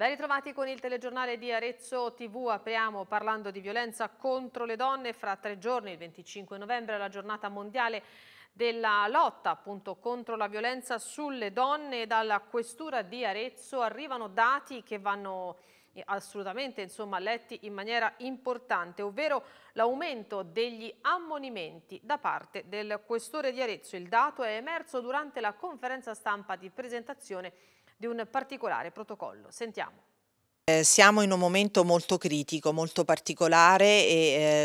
Ben ritrovati con il telegiornale di Arezzo TV. Apriamo parlando di violenza contro le donne. Fra tre giorni, il 25 novembre, è la giornata mondiale della lotta appunto contro la violenza sulle donne. Dalla questura di Arezzo arrivano dati che vanno eh, assolutamente insomma, letti in maniera importante, ovvero l'aumento degli ammonimenti da parte del questore di Arezzo. Il dato è emerso durante la conferenza stampa di presentazione di un particolare protocollo. Sentiamo. Eh, siamo in un momento molto critico, molto particolare e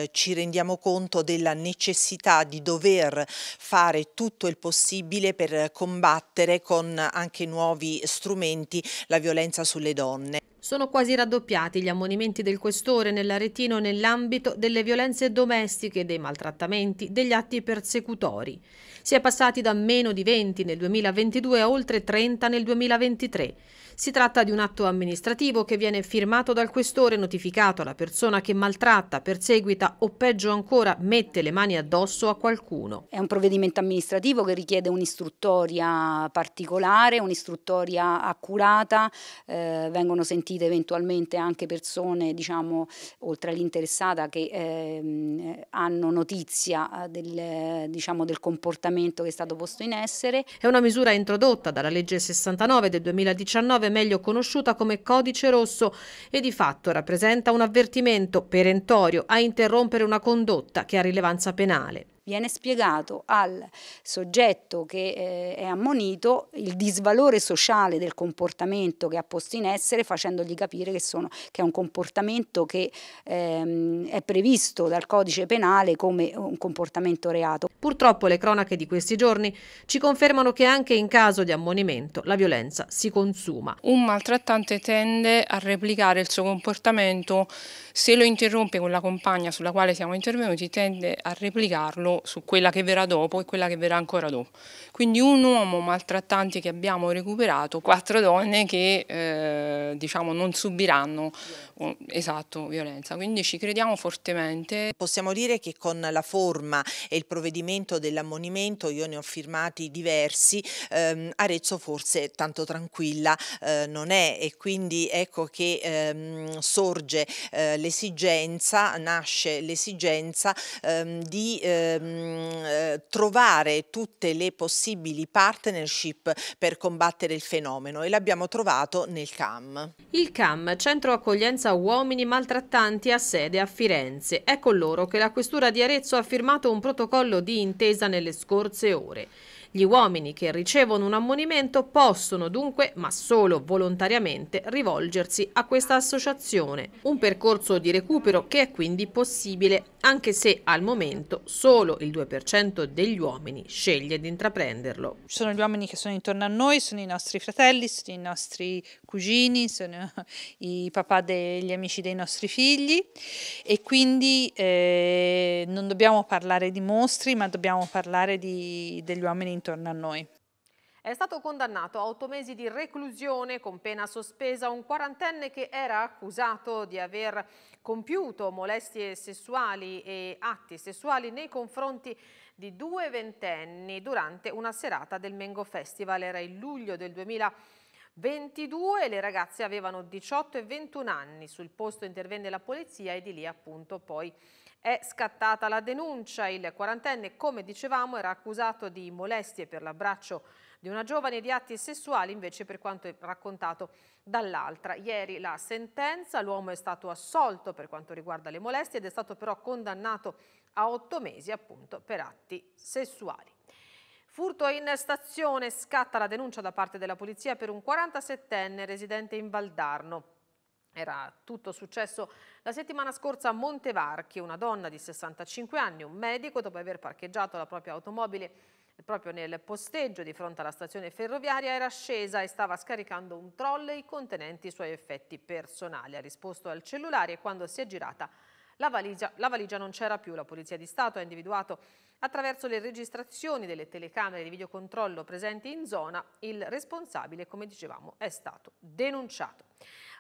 eh, ci rendiamo conto della necessità di dover fare tutto il possibile per combattere con anche nuovi strumenti la violenza sulle donne. Sono quasi raddoppiati gli ammonimenti del questore nell'Aretino nell'ambito delle violenze domestiche, dei maltrattamenti, degli atti persecutori. Si è passati da meno di 20 nel 2022 a oltre 30 nel 2023. Si tratta di un atto amministrativo che viene firmato dal questore, notificato alla persona che maltratta, perseguita o peggio ancora mette le mani addosso a qualcuno. È un provvedimento amministrativo che richiede un'istruttoria particolare, un'istruttoria accurata, eh, vengono sentite eventualmente anche persone, diciamo, oltre all'interessata che eh, hanno notizia eh, del, diciamo, del comportamento che è stato posto in essere. È una misura introdotta dalla legge 69 del 2019 meglio conosciuta come Codice Rosso, e di fatto rappresenta un avvertimento perentorio a interrompere una condotta che ha rilevanza penale viene spiegato al soggetto che eh, è ammonito il disvalore sociale del comportamento che ha posto in essere facendogli capire che, sono, che è un comportamento che ehm, è previsto dal codice penale come un comportamento reato. Purtroppo le cronache di questi giorni ci confermano che anche in caso di ammonimento la violenza si consuma. Un maltrattante tende a replicare il suo comportamento se lo interrompe con la compagna sulla quale siamo intervenuti tende a replicarlo su quella che verrà dopo e quella che verrà ancora dopo. Quindi un uomo maltrattante che abbiamo recuperato, quattro donne che eh, diciamo, non subiranno oh, esatto, violenza. Quindi ci crediamo fortemente. Possiamo dire che con la forma e il provvedimento dell'ammonimento, io ne ho firmati diversi, ehm, Arezzo forse tanto tranquilla eh, non è e quindi ecco che ehm, sorge eh, l'esigenza, nasce l'esigenza ehm, di ehm, ehm, eh, trovare tutte le possibili partnership per combattere il fenomeno e l'abbiamo trovato nel CAM. Il CAM, Centro Accoglienza Uomini Maltrattanti, ha sede a Firenze. È con ecco loro che la Questura di Arezzo ha firmato un protocollo di intesa nelle scorse ore. Gli uomini che ricevono un ammonimento possono dunque, ma solo volontariamente, rivolgersi a questa associazione. Un percorso di recupero che è quindi possibile, anche se al momento solo il 2% degli uomini sceglie di intraprenderlo. Ci sono gli uomini che sono intorno a noi, sono i nostri fratelli, sono i nostri cugini, sono i papà degli amici dei nostri figli e quindi eh, non dobbiamo parlare di mostri, ma dobbiamo parlare di, degli uomini intraprenderli intorno a noi. È stato condannato a otto mesi di reclusione con pena sospesa un quarantenne che era accusato di aver compiuto molestie sessuali e atti sessuali nei confronti di due ventenni durante una serata del Mengo Festival. Era il luglio del 2022 22, le ragazze avevano 18 e 21 anni, sul posto intervenne la polizia e di lì appunto poi è scattata la denuncia, il quarantenne, come dicevamo, era accusato di molestie per l'abbraccio di una giovane e di atti sessuali invece per quanto raccontato dall'altra. Ieri la sentenza, l'uomo è stato assolto per quanto riguarda le molestie ed è stato però condannato a otto mesi appunto per atti sessuali. Furto in stazione, scatta la denuncia da parte della polizia per un 47enne residente in Valdarno. Era tutto successo la settimana scorsa a Montevarchi, una donna di 65 anni, un medico, dopo aver parcheggiato la propria automobile proprio nel posteggio di fronte alla stazione ferroviaria, era scesa e stava scaricando un trolley contenente i suoi effetti personali. Ha risposto al cellulare e quando si è girata la valigia, la valigia non c'era più. La Polizia di Stato ha individuato attraverso le registrazioni delle telecamere di videocontrollo presenti in zona il responsabile, come dicevamo, è stato denunciato.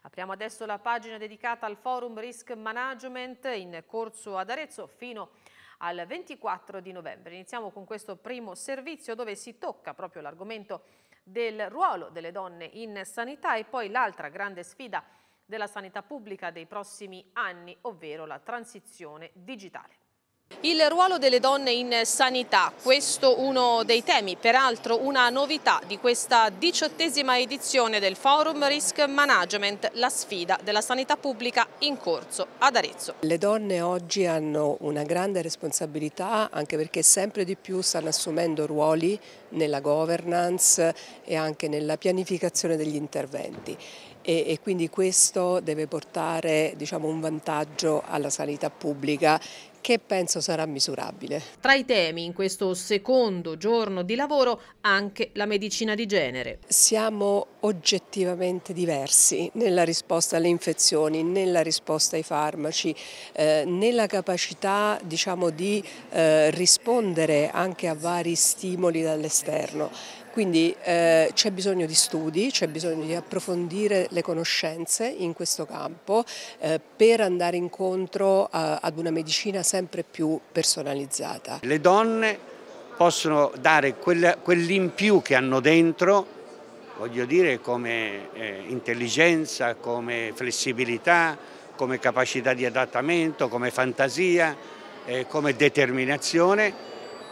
Apriamo adesso la pagina dedicata al Forum Risk Management in corso ad Arezzo fino al 24 di novembre. Iniziamo con questo primo servizio dove si tocca proprio l'argomento del ruolo delle donne in sanità e poi l'altra grande sfida della sanità pubblica dei prossimi anni, ovvero la transizione digitale. Il ruolo delle donne in sanità, questo uno dei temi, peraltro una novità di questa diciottesima edizione del Forum Risk Management, la sfida della sanità pubblica in corso ad Arezzo. Le donne oggi hanno una grande responsabilità anche perché sempre di più stanno assumendo ruoli nella governance e anche nella pianificazione degli interventi e, e quindi questo deve portare diciamo, un vantaggio alla sanità pubblica che penso sarà misurabile. Tra i temi in questo secondo giorno di lavoro anche la medicina di genere. Siamo oggettivamente diversi nella risposta alle infezioni, nella risposta ai farmaci, eh, nella capacità diciamo, di eh, rispondere anche a vari stimoli dall'esterno. Quindi eh, c'è bisogno di studi, c'è bisogno di approfondire le conoscenze in questo campo eh, per andare incontro a, ad una medicina sempre più personalizzata. Le donne possono dare quell'in più che hanno dentro, voglio dire come eh, intelligenza, come flessibilità, come capacità di adattamento, come fantasia, eh, come determinazione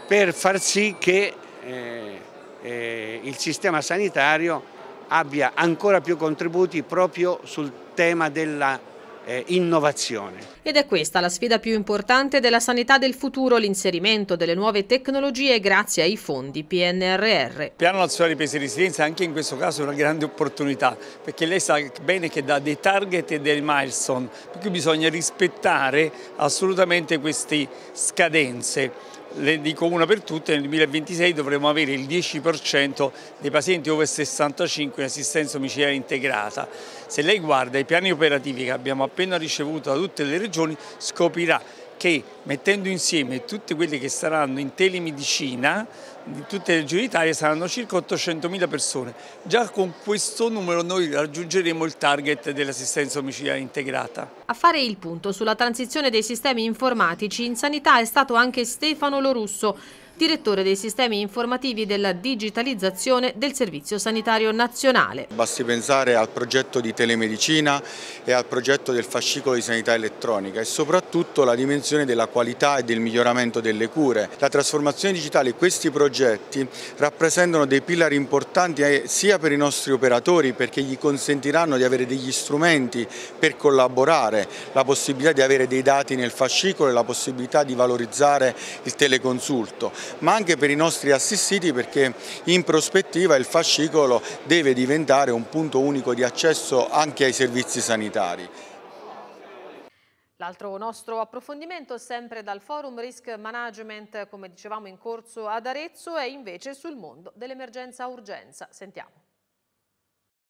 per far sì che eh, eh, il sistema sanitario abbia ancora più contributi proprio sul tema della eh, innovazione. Ed è questa la sfida più importante della sanità del futuro, l'inserimento delle nuove tecnologie grazie ai fondi PNRR. Il Piano Nazionale di Ripresa e Resilienza anche in questo caso è una grande opportunità, perché lei sa bene che dà dei target e dei milestone, per cui bisogna rispettare assolutamente queste scadenze le dico una per tutte, nel 2026 dovremo avere il 10% dei pazienti over 65 in assistenza domiciliare integrata. Se lei guarda i piani operativi che abbiamo appena ricevuto da tutte le regioni, scoprirà che mettendo insieme tutte quelle che saranno in telemedicina di tutte le regioni saranno circa 800.000 persone. Già con questo numero noi raggiungeremo il target dell'assistenza omicidiaria integrata. A fare il punto sulla transizione dei sistemi informatici in sanità è stato anche Stefano Lorusso, direttore dei sistemi informativi della digitalizzazione del Servizio Sanitario Nazionale. Basti pensare al progetto di telemedicina e al progetto del fascicolo di sanità elettronica e soprattutto la dimensione della qualità e del miglioramento delle cure. La trasformazione digitale, questi progetti progetti rappresentano dei pillar importanti eh, sia per i nostri operatori perché gli consentiranno di avere degli strumenti per collaborare, la possibilità di avere dei dati nel fascicolo e la possibilità di valorizzare il teleconsulto, ma anche per i nostri assistiti perché in prospettiva il fascicolo deve diventare un punto unico di accesso anche ai servizi sanitari. L'altro nostro approfondimento, sempre dal forum Risk Management, come dicevamo in corso ad Arezzo, è invece sul mondo dell'emergenza urgenza. Sentiamo.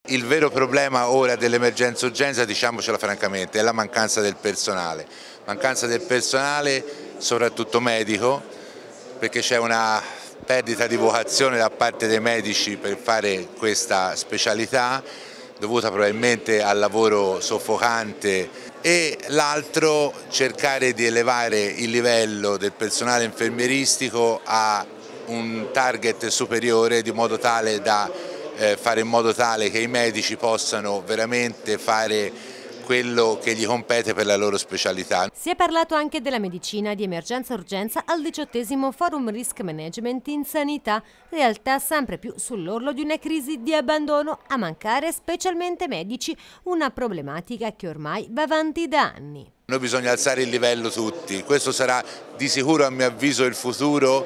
Il vero problema ora dell'emergenza urgenza, diciamocela francamente, è la mancanza del personale. Mancanza del personale, soprattutto medico, perché c'è una perdita di vocazione da parte dei medici per fare questa specialità, dovuta probabilmente al lavoro soffocante e l'altro cercare di elevare il livello del personale infermieristico a un target superiore di modo tale da eh, fare in modo tale che i medici possano veramente fare quello che gli compete per la loro specialità. Si è parlato anche della medicina di emergenza-urgenza al diciottesimo Forum Risk Management in Sanità, realtà sempre più sull'orlo di una crisi di abbandono a mancare specialmente medici, una problematica che ormai va avanti da anni. Noi bisogna alzare il livello tutti, questo sarà di sicuro a mio avviso il futuro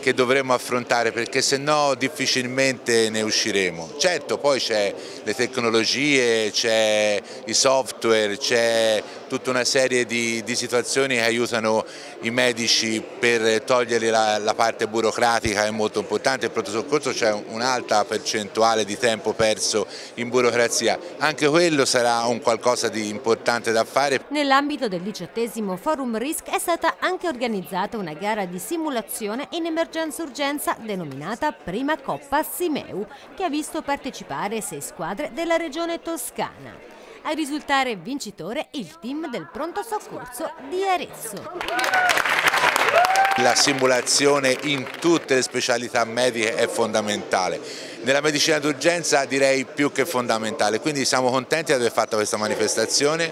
che dovremo affrontare perché se no difficilmente ne usciremo. Certo poi c'è le tecnologie, c'è i software, c'è tutta una serie di, di situazioni che aiutano i medici per togliere la, la parte burocratica è molto importante, il pronto soccorso c'è un'alta percentuale di tempo perso in burocrazia, anche quello sarà un qualcosa di importante da fare. Nell'ambito del diciottesimo Forum Risk è stata anche organizzata una gara di simulazione in emergenza-urgenza denominata Prima Coppa Simeu, che ha visto partecipare sei squadre della regione toscana a risultare vincitore il team del pronto soccorso di Arezzo. La simulazione in tutte le specialità mediche è fondamentale. Nella medicina d'urgenza direi più che fondamentale, quindi siamo contenti di aver fatto questa manifestazione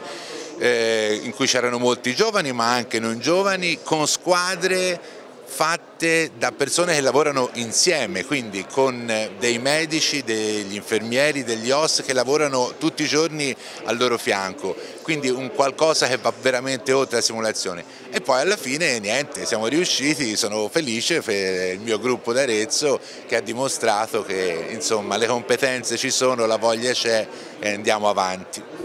eh, in cui c'erano molti giovani ma anche non giovani, con squadre fatte da persone che lavorano insieme, quindi con eh, dei medici, degli infermieri, degli OS che lavorano tutti i giorni al loro fianco, quindi un qualcosa che va veramente oltre la simulazione. E poi alla fine niente, siamo riusciti, sono felice per il mio gruppo d'Arezzo che ha dimostrato che insomma, le competenze ci sono, la voglia c'è e andiamo avanti.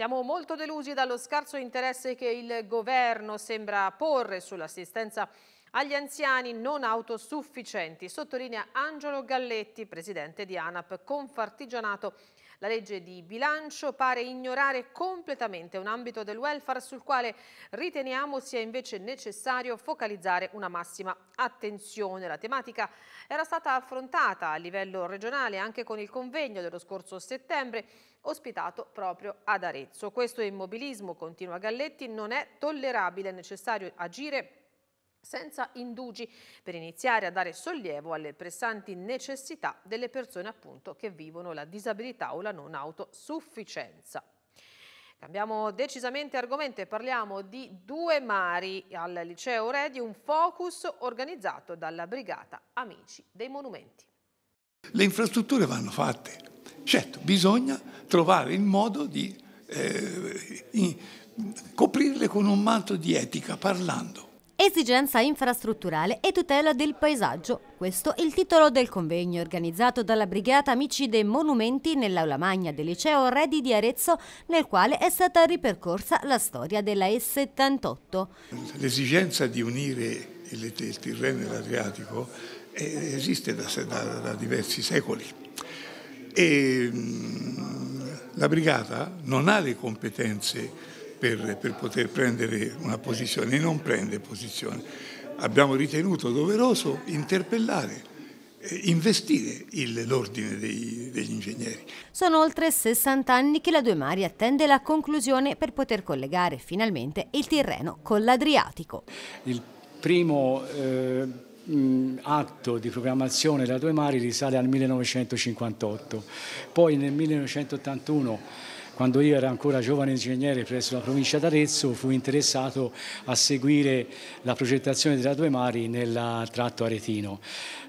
Siamo molto delusi dallo scarso interesse che il governo sembra porre sull'assistenza agli anziani non autosufficienti, sottolinea Angelo Galletti, presidente di ANAP Confartigianato. La legge di bilancio pare ignorare completamente un ambito del welfare sul quale riteniamo sia invece necessario focalizzare una massima attenzione. La tematica era stata affrontata a livello regionale anche con il convegno dello scorso settembre ospitato proprio ad Arezzo. Questo immobilismo, continua Galletti, non è tollerabile, è necessario agire senza indugi per iniziare a dare sollievo alle pressanti necessità delle persone appunto che vivono la disabilità o la non autosufficienza. Cambiamo decisamente argomento e parliamo di Due Mari al Liceo Redi, un focus organizzato dalla Brigata Amici dei Monumenti. Le infrastrutture vanno fatte, certo, bisogna trovare il modo di eh, in, coprirle con un manto di etica, parlando. Esigenza infrastrutturale e tutela del paesaggio. Questo è il titolo del convegno organizzato dalla Brigata Amici dei Monumenti nell'Aula Magna del Liceo Redi di Arezzo, nel quale è stata ripercorsa la storia della E78. L'esigenza di unire il, il Tirreno e l'Adriatico eh, esiste da, da, da diversi secoli. E, mm, la brigata non ha le competenze per, per, poter prendere una posizione non prende posizione. Abbiamo ritenuto doveroso interpellare eh, investire l'ordine degli ingegneri. Sono oltre 60 anni che la Due Mari attende la conclusione per poter collegare finalmente il Tirreno con l'Adriatico. Il primo eh Mm, atto di programmazione della Due Mari risale al 1958. Poi nel 1981 quando io ero ancora giovane ingegnere presso la provincia d'Arezzo, fui interessato a seguire la progettazione della Due Mari nel tratto aretino.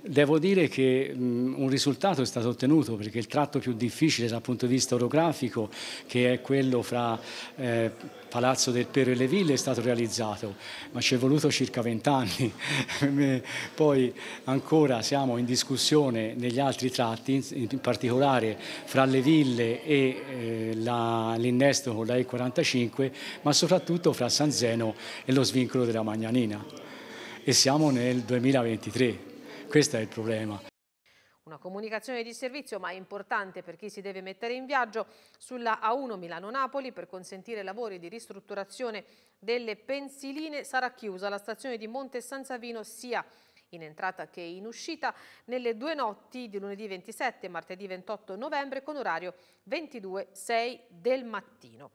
Devo dire che mh, mm, un risultato è stato ottenuto perché il tratto più difficile dal punto di vista orografico, che è quello fra eh, Palazzo del Pero e le Ville è stato realizzato, ma ci è voluto circa vent'anni. Poi ancora siamo in discussione negli altri tratti, in particolare fra le ville e eh, l'innesto con la E45, ma soprattutto fra San Zeno e lo svincolo della Magnanina. E siamo nel 2023, questo è il problema. Una comunicazione di servizio ma importante per chi si deve mettere in viaggio sulla A1 Milano-Napoli per consentire lavori di ristrutturazione delle pensiline sarà chiusa la stazione di Monte San Savino sia in entrata che in uscita nelle due notti di lunedì 27 e martedì 28 novembre con orario 22-6 del mattino.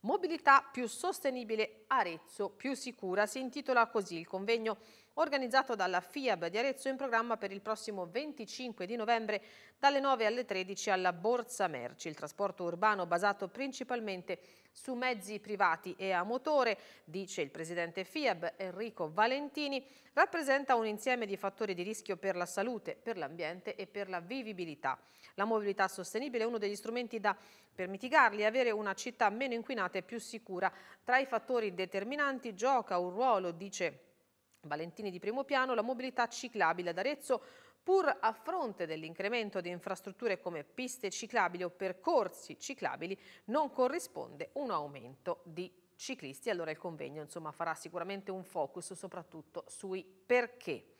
Mobilità più sostenibile, Arezzo più sicura, si intitola così il convegno organizzato dalla FIAB di Arezzo in programma per il prossimo 25 di novembre dalle 9 alle 13 alla Borsa Merci. Il trasporto urbano basato principalmente su mezzi privati e a motore, dice il presidente FIAB Enrico Valentini, rappresenta un insieme di fattori di rischio per la salute, per l'ambiente e per la vivibilità. La mobilità sostenibile è uno degli strumenti da, per mitigarli e avere una città meno inquinata e più sicura. Tra i fattori determinanti gioca un ruolo, dice Valentini di primo piano, la mobilità ciclabile ad Arezzo pur a fronte dell'incremento di infrastrutture come piste ciclabili o percorsi ciclabili non corrisponde un aumento di ciclisti. Allora il convegno insomma, farà sicuramente un focus soprattutto sui perché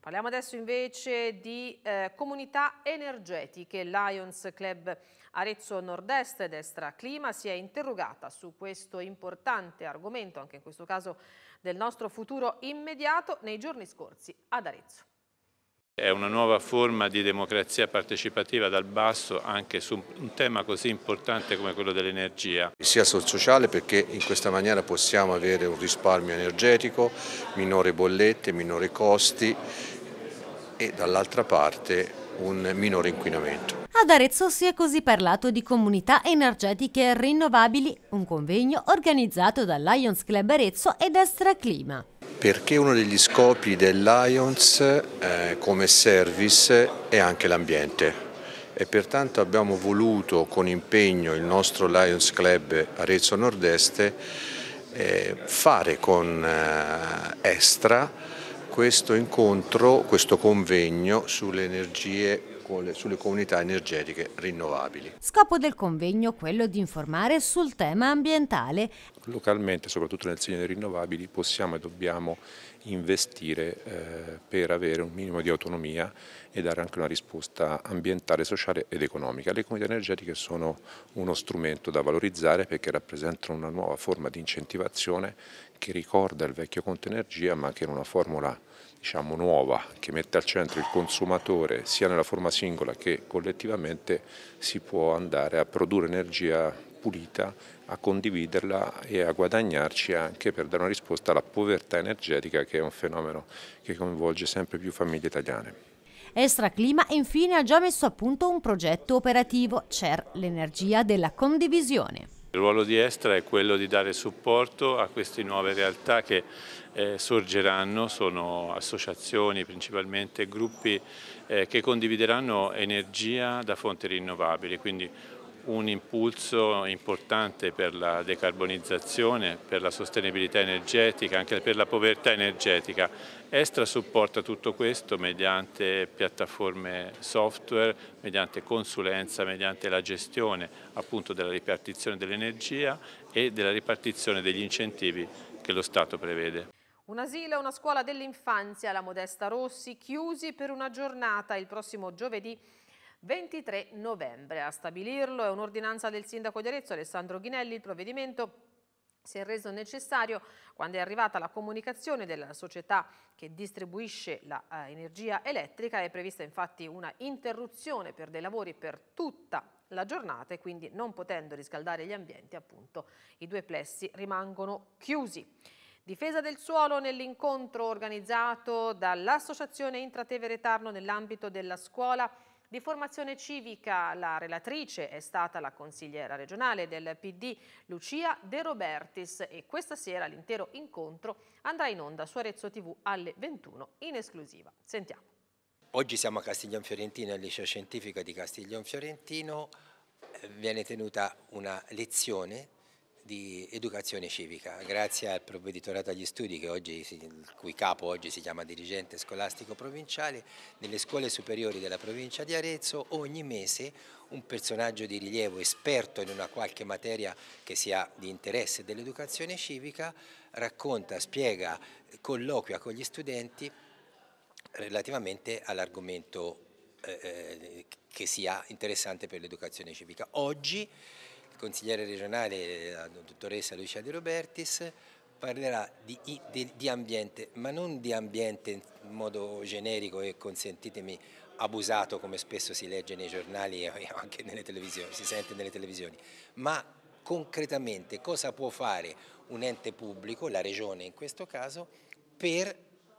Parliamo adesso invece di eh, comunità energetiche. Lions Club Arezzo Nord-Est Destra Clima si è interrogata su questo importante argomento, anche in questo caso del nostro futuro immediato, nei giorni scorsi ad Arezzo. È una nuova forma di democrazia partecipativa dal basso anche su un tema così importante come quello dell'energia. Sia sul sociale perché in questa maniera possiamo avere un risparmio energetico, minore bollette, minore costi e dall'altra parte un minore inquinamento. Ad Arezzo si è così parlato di comunità energetiche rinnovabili, un convegno organizzato dal Lions Club Arezzo ed Clima perché uno degli scopi dell'Ions eh, come service è anche l'ambiente e pertanto abbiamo voluto con impegno il nostro Lions Club Arezzo Nord-Est eh, fare con eh, Estra questo incontro, questo convegno sulle energie scuole, sulle comunità energetiche rinnovabili. Scopo del convegno è quello di informare sul tema ambientale. Localmente, soprattutto nel segno dei rinnovabili, possiamo e dobbiamo investire eh, per avere un minimo di autonomia e dare anche una risposta ambientale, sociale ed economica. Le comunità energetiche sono uno strumento da valorizzare perché rappresentano una nuova forma di incentivazione che ricorda il vecchio conto energia ma che in una formula diciamo, nuova che mette al centro il consumatore sia nella forma singola che collettivamente si può andare a produrre energia pulita, a condividerla e a guadagnarci anche per dare una risposta alla povertà energetica che è un fenomeno che coinvolge sempre più famiglie italiane. Estraclima infine ha già messo a punto un progetto operativo CER, l'energia della condivisione. Il ruolo di Estra è quello di dare supporto a queste nuove realtà che eh, sorgeranno, sono associazioni principalmente, gruppi eh, che condivideranno energia da fonti rinnovabili, quindi un impulso importante per la decarbonizzazione, per la sostenibilità energetica, anche per la povertà energetica. Estra supporta tutto questo mediante piattaforme software, mediante consulenza, mediante la gestione appunto della ripartizione dell'energia e della ripartizione degli incentivi che lo Stato prevede. Un asilo e una scuola dell'infanzia, la Modesta Rossi, chiusi per una giornata il prossimo giovedì 23 novembre. A stabilirlo è un'ordinanza del sindaco di Arezzo Alessandro Ghinelli, il provvedimento si è reso necessario quando è arrivata la comunicazione della società che distribuisce l'energia eh, elettrica, è prevista infatti una interruzione per dei lavori per tutta la giornata e quindi non potendo riscaldare gli ambienti appunto i due plessi rimangono chiusi. Difesa del suolo nell'incontro organizzato dall'Associazione Intratevere Tarno nell'ambito della scuola di formazione civica la relatrice è stata la consigliera regionale del PD Lucia De Robertis e questa sera l'intero incontro andrà in onda su Arezzo TV alle 21 in esclusiva. Sentiamo. Oggi siamo a Castiglion Fiorentino, al liceo scientifico di Castiglion Fiorentino, eh, viene tenuta una lezione di educazione civica. Grazie al provveditorato agli studi, oggi, il cui capo oggi si chiama dirigente scolastico provinciale, nelle scuole superiori della provincia di Arezzo ogni mese un personaggio di rilievo esperto in una qualche materia che sia di interesse dell'educazione civica racconta, spiega, colloquia con gli studenti relativamente all'argomento eh, eh che sia interessante per l'educazione civica. Oggi consigliere regionale, la dottoressa Lucia De Robertis, parlerà di, di, di, ambiente, ma non di ambiente in modo generico e consentitemi abusato come spesso si legge nei giornali e anche nelle televisioni, si sente nelle televisioni, ma concretamente cosa può fare un ente pubblico, la regione in questo caso, per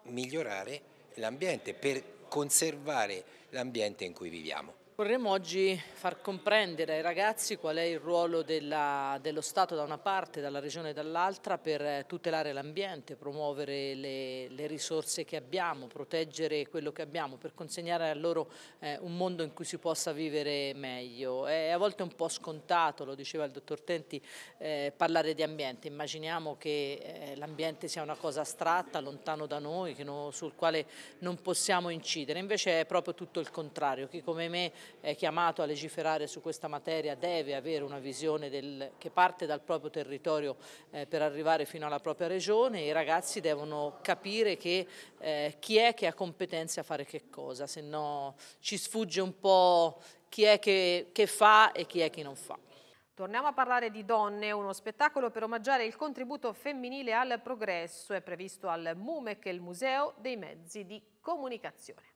migliorare l'ambiente, per conservare l'ambiente in cui viviamo. Vorremmo oggi far comprendere ai ragazzi qual è il ruolo della, dello Stato da una parte, dalla Regione dall'altra per eh, tutelare l'ambiente, promuovere le, le, risorse che abbiamo, proteggere quello che abbiamo, per consegnare a loro eh, un mondo in cui si possa vivere meglio. È a volte un po' scontato, lo diceva il dottor Tenti, eh, parlare di ambiente. Immaginiamo che eh, l'ambiente sia una cosa astratta, lontano da noi, no, sul quale non possiamo incidere. Invece è proprio tutto il contrario. Chi come me è chiamato a legiferare su questa materia deve avere una visione del, che parte dal proprio territorio eh, per arrivare fino alla propria regione i ragazzi devono capire che, eh, chi è che ha competenze a fare che cosa, se no ci sfugge un po' chi è che, che fa e chi è che non fa. Torniamo a parlare di donne, uno spettacolo per omaggiare il contributo femminile al progresso è previsto al MUMEC, il Museo dei Mezzi di Comunicazione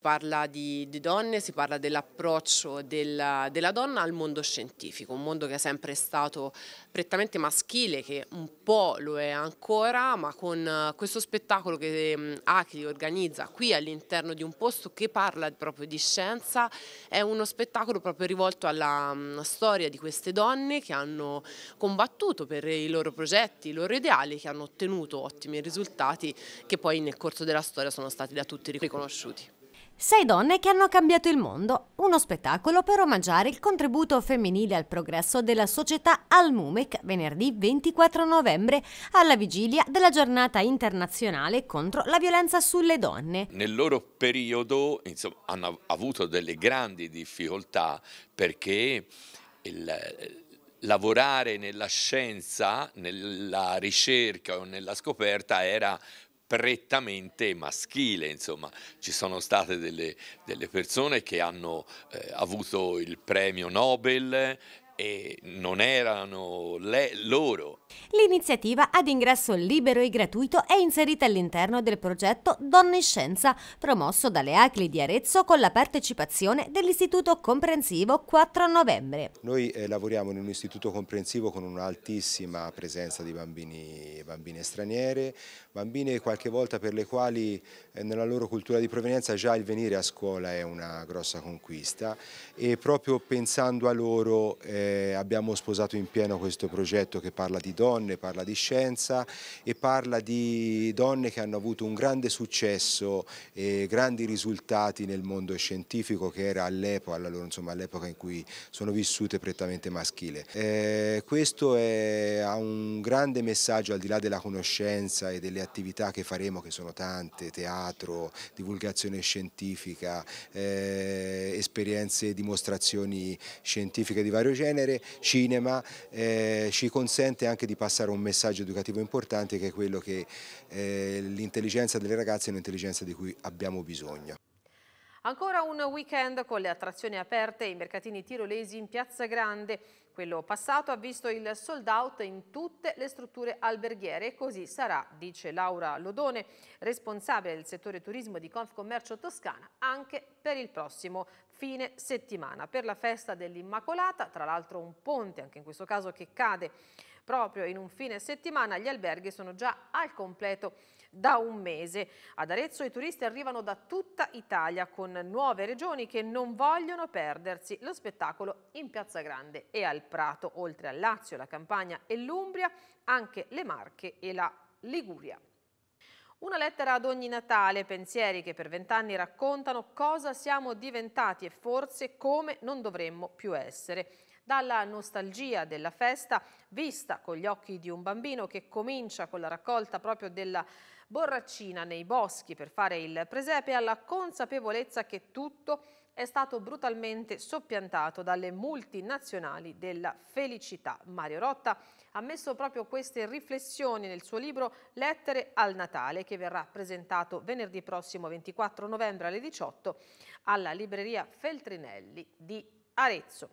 parla di, di, donne, si parla dell'approccio della, della, donna al mondo scientifico, un mondo che è sempre stato prettamente maschile, che un po' lo è ancora, ma con eh, questo spettacolo che ehm, Acli organizza qui all'interno di un posto che parla proprio di scienza, è uno spettacolo proprio rivolto alla mm, storia di queste donne che hanno combattuto per i loro progetti, i loro ideali, che hanno ottenuto ottimi risultati che poi nel corso della storia sono stati da tutti riconosciuti. Sei donne che hanno cambiato il mondo, uno spettacolo per omaggiare il contributo femminile al progresso della società al MUMEC venerdì 24 novembre alla vigilia della giornata internazionale contro la violenza sulle donne. Nel loro periodo insomma, hanno avuto delle grandi difficoltà perché il, lavorare nella scienza, nella ricerca o nella scoperta era prettamente maschile, insomma ci sono state delle, delle persone che hanno eh, avuto il premio Nobel e non erano le, loro. L'iniziativa ad ingresso libero e gratuito è inserita all'interno del progetto Donne Scienza, promosso dalle ACLI di Arezzo con la partecipazione dell'Istituto Comprensivo 4 novembre. Noi eh, lavoriamo in un istituto comprensivo con un'altissima presenza di bambini, bambine straniere, bambine qualche volta per le quali eh, nella loro cultura di provenienza già il venire a scuola è una grossa conquista e proprio pensando a loro... Eh, eh, abbiamo sposato in pieno questo progetto che parla di donne, parla di scienza e parla di donne che hanno avuto un grande successo e grandi risultati nel mondo scientifico che era all'epoca all in cui sono vissute prettamente maschile. Eh, questo è, ha un grande messaggio al di là della conoscenza e delle attività che faremo che sono tante, teatro, divulgazione scientifica, eh, esperienze e dimostrazioni scientifiche di vario genere genere cinema eh, ci consente anche di passare un messaggio educativo importante che è quello che eh, l'intelligenza delle ragazze è un'intelligenza di cui abbiamo bisogno. Ancora un weekend con le attrazioni aperte e i mercatini tirolesi in Piazza Grande. Quello passato ha visto il sold out in tutte le strutture alberghiere e così sarà, dice Laura Lodone, responsabile del settore turismo di Confcommercio Toscana, anche per il prossimo fine settimana. Per la festa dell'Immacolata, tra l'altro un ponte, anche in questo caso che cade proprio in un fine settimana, gli alberghi sono già al completo da un mese. Ad Arezzo i turisti arrivano da tutta Italia con nuove regioni che non vogliono perdersi lo spettacolo in Piazza Grande e al Prato, oltre al Lazio, la Campania e l'Umbria, anche le Marche e la Liguria. Una lettera ad ogni Natale, pensieri che per vent'anni raccontano cosa siamo diventati e forse come non dovremmo più essere. Dalla nostalgia della festa, vista con gli occhi di un bambino che comincia con la raccolta proprio della borraccina nei boschi per fare il presepe alla consapevolezza che tutto è stato brutalmente soppiantato dalle multinazionali della felicità. Mario Rotta ha messo proprio queste riflessioni nel suo libro Lettere al Natale che verrà presentato venerdì prossimo 24 novembre alle 18 alla libreria Feltrinelli di Arezzo.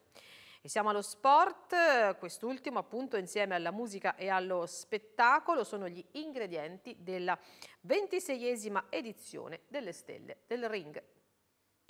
E siamo allo sport, quest'ultimo appunto insieme alla musica e allo spettacolo sono gli ingredienti della ventiseiesima edizione delle Stelle del Ring.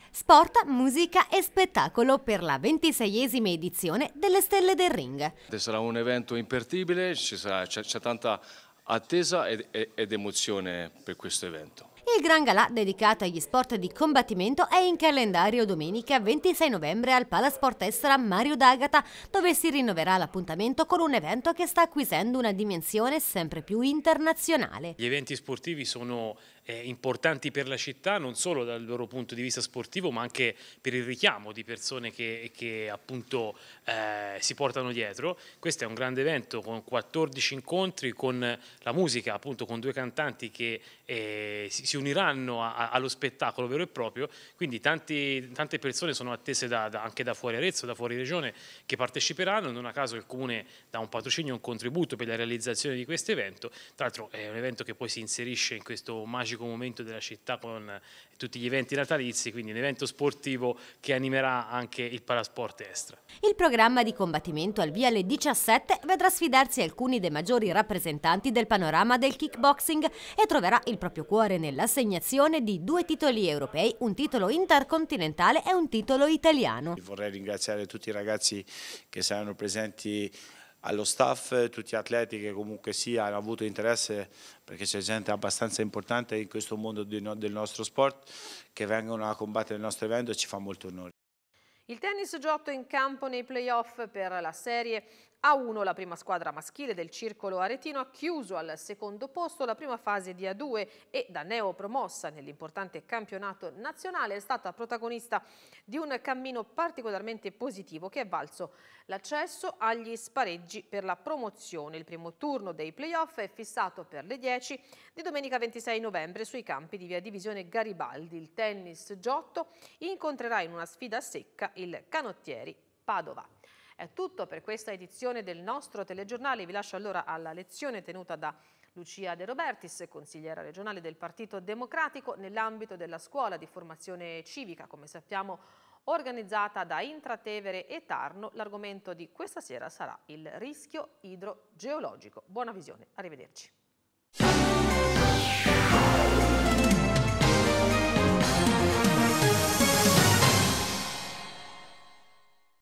Sport, musica e spettacolo per la ventiseiesima edizione delle Stelle del Ring. Sarà un evento impertibile, c'è tanta attesa ed, ed emozione per questo evento. Il Gran Galà dedicato agli sport di combattimento è in calendario domenica 26 novembre al Palasport Estera Mario D'Agata, dove si rinnoverà l'appuntamento con un evento che sta acquisendo una dimensione sempre più internazionale. Gli eventi sportivi sono eh, importanti per la città, non solo dal loro punto di vista sportivo, ma anche per il richiamo di persone che, che appunto eh, si portano dietro. Questo è un grande evento con 14 incontri, con la musica, appunto con due cantanti che eh, si uniranno a, a, allo spettacolo vero e proprio, quindi tanti, tante persone sono attese da, da, anche da fuori Arezzo, da fuori regione, che parteciperanno, non a caso il Comune dà un patrocinio, un contributo per la realizzazione di questo evento, tra l'altro è un evento che poi si inserisce in questo magico magico momento della città con eh, tutti gli eventi natalizi, quindi un evento sportivo che animerà anche il parasport extra. Il programma di combattimento al via alle 17 vedrà sfidarsi alcuni dei maggiori rappresentanti del panorama del kickboxing e troverà il proprio cuore nell'assegnazione di due titoli europei, un titolo intercontinentale e un titolo italiano. Vorrei ringraziare tutti i ragazzi che saranno presenti allo staff, tutti gli atleti che comunque sì hanno avuto interesse perché c'è gente abbastanza importante in questo mondo del nostro sport che vengono a combattere il nostro evento e ci fa molto onore. Il tennis Giotto in campo nei playoff per la serie a 1 la prima squadra maschile del circolo aretino ha chiuso al secondo posto la prima fase di A2 e da neopromossa nell'importante campionato nazionale è stata protagonista di un cammino particolarmente positivo che è valso l'accesso agli spareggi per la promozione. Il primo turno dei playoff è fissato per le 10 di domenica 26 novembre sui campi di via divisione Garibaldi. Il tennis Giotto incontrerà in una sfida secca il canottieri Padova. È tutto per questa edizione del nostro telegiornale. Vi lascio allora alla lezione tenuta da Lucia De Robertis, consigliera regionale del Partito Democratico nell'ambito della scuola di formazione civica, come sappiamo organizzata da Intratevere e Tarno. L'argomento di questa sera sarà il rischio idrogeologico. Buona visione, arrivederci.